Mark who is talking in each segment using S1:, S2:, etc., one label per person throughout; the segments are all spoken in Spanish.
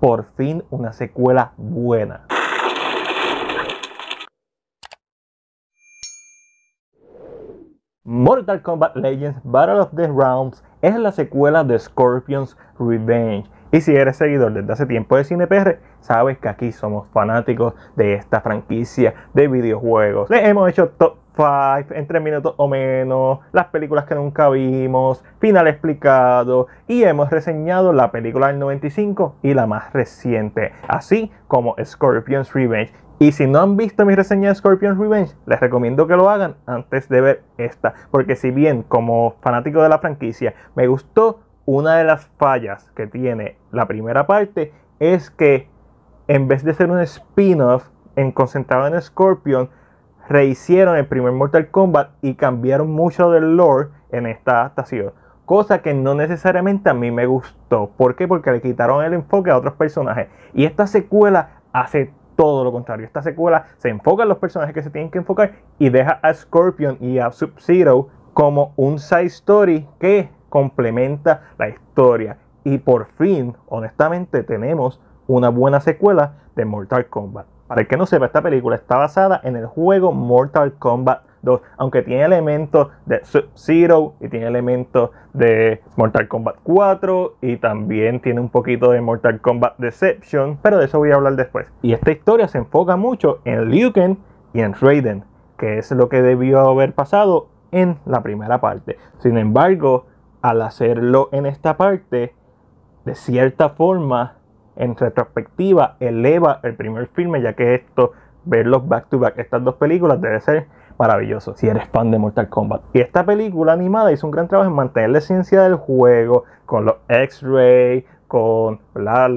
S1: Por fin una secuela buena. Mortal Kombat Legends Battle of the Realms es la secuela de Scorpion's Revenge y si eres seguidor desde hace tiempo de CinePR, sabes que aquí somos fanáticos de esta franquicia de videojuegos. Les hemos hecho top 5 en 3 minutos o menos, las películas que nunca vimos, final explicado y hemos reseñado la película del 95 y la más reciente, así como Scorpion's Revenge. Y si no han visto mi reseña de Scorpion's Revenge, les recomiendo que lo hagan antes de ver esta, porque si bien como fanático de la franquicia me gustó, una de las fallas que tiene la primera parte es que en vez de ser un spin-off en concentrado en Scorpion, rehicieron el primer Mortal Kombat y cambiaron mucho del lore en esta adaptación. Cosa que no necesariamente a mí me gustó. ¿Por qué? Porque le quitaron el enfoque a otros personajes. Y esta secuela hace todo lo contrario. Esta secuela se enfoca en los personajes que se tienen que enfocar y deja a Scorpion y a Sub-Zero como un side story que complementa la historia. Y por fin, honestamente, tenemos una buena secuela de Mortal Kombat. Para el que no sepa, esta película está basada en el juego Mortal Kombat 2, aunque tiene elementos de Sub-Zero y tiene elementos de Mortal Kombat 4 y también tiene un poquito de Mortal Kombat Deception, pero de eso voy a hablar después. Y esta historia se enfoca mucho en Liu Kang y en Raiden, que es lo que debió haber pasado en la primera parte. Sin embargo, al hacerlo en esta parte, de cierta forma, en retrospectiva, eleva el primer filme, ya que esto, verlos back to back, estas dos películas, debe ser maravilloso si eres fan de Mortal Kombat. Y esta película animada hizo un gran trabajo en mantener la esencia del juego, con los X-Ray, con las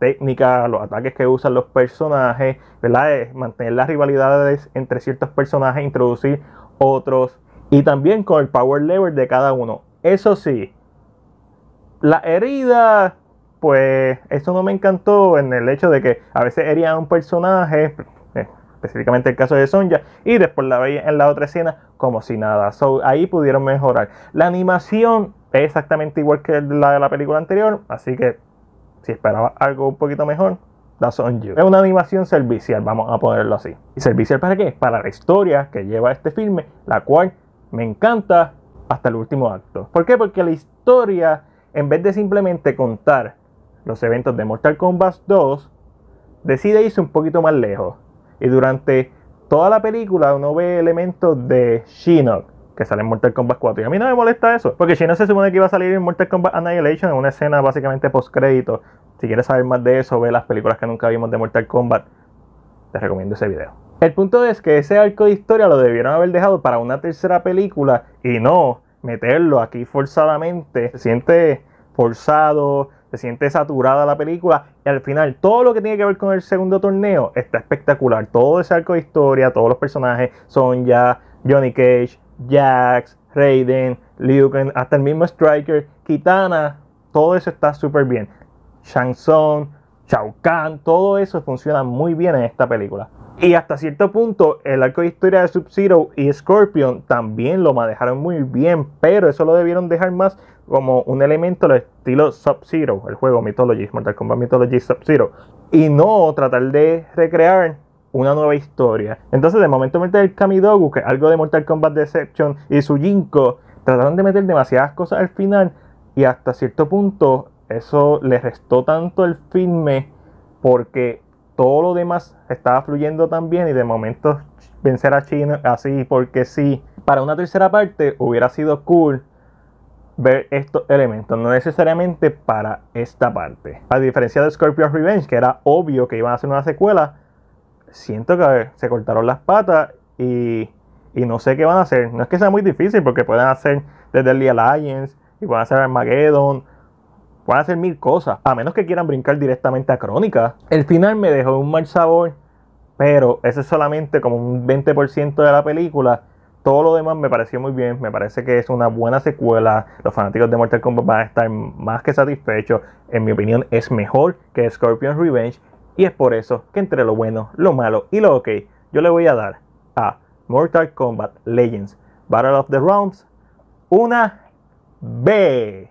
S1: técnicas, los ataques que usan los personajes, eh, mantener las rivalidades entre ciertos personajes, introducir otros, y también con el power level de cada uno. Eso sí, la herida, pues eso no me encantó en el hecho de que a veces herían a un personaje, eh, específicamente el caso de Sonja, y después la veía en la otra escena como si nada. ahí pudieron mejorar. La animación es exactamente igual que la de la película anterior, así que si esperaba algo un poquito mejor, la son Es una animación servicial, vamos a ponerlo así. ¿Y servicial para qué? Para la historia que lleva este filme, la cual me encanta, hasta el último acto. ¿Por qué? Porque la historia, en vez de simplemente contar los eventos de Mortal Kombat 2, decide irse un poquito más lejos. Y durante toda la película uno ve elementos de Shinnok que sale en Mortal Kombat 4. Y a mí no me molesta eso, porque Shinnok se supone que iba a salir en Mortal Kombat Annihilation en una escena básicamente post-crédito. Si quieres saber más de eso, ve las películas que nunca vimos de Mortal Kombat. Te recomiendo ese video. El punto es que ese arco de historia lo debieron haber dejado para una tercera película y no meterlo aquí forzadamente. Se siente forzado, se siente saturada la película y al final todo lo que tiene que ver con el segundo torneo está espectacular. Todo ese arco de historia, todos los personajes, son ya Johnny Cage, Jax, Raiden, Liu hasta el mismo Striker, Kitana, todo eso está súper bien. Shang Tsung, Shao Kahn, todo eso funciona muy bien en esta película. Y hasta cierto punto, el arco de historia de Sub-Zero y Scorpion también lo manejaron muy bien, pero eso lo debieron dejar más como un elemento del estilo Sub-Zero, el juego Mythology, Mortal Kombat Mythology Sub-Zero, y no tratar de recrear una nueva historia. Entonces, de momento, meter el Kamidogu, que es algo de Mortal Kombat Deception, y su Jinko, trataron de meter demasiadas cosas al final, y hasta cierto punto eso le restó tanto el filme porque todo lo demás estaba fluyendo también y de momento vencer a China así porque sí. Para una tercera parte hubiera sido cool ver estos elementos, no necesariamente para esta parte. A diferencia de Scorpio Revenge, que era obvio que iban a hacer una secuela, siento que se cortaron las patas y, y no sé qué van a hacer. No es que sea muy difícil porque pueden hacer The Deadly Alliance y van pueden hacer Armageddon a hacer mil cosas, a menos que quieran brincar directamente a Crónica. El final me dejó un mal sabor, pero ese es solamente como un 20% de la película. Todo lo demás me pareció muy bien, me parece que es una buena secuela. Los fanáticos de Mortal Kombat van a estar más que satisfechos. En mi opinión, es mejor que Scorpion Revenge. Y es por eso que entre lo bueno, lo malo y lo ok, yo le voy a dar a Mortal Kombat Legends Battle of the Realms una B.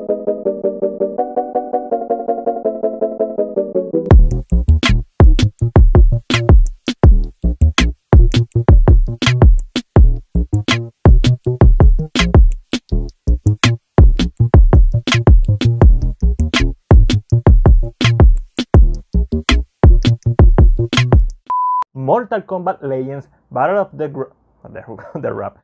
S1: Mortal Kombat Legends Battle of the the, the rap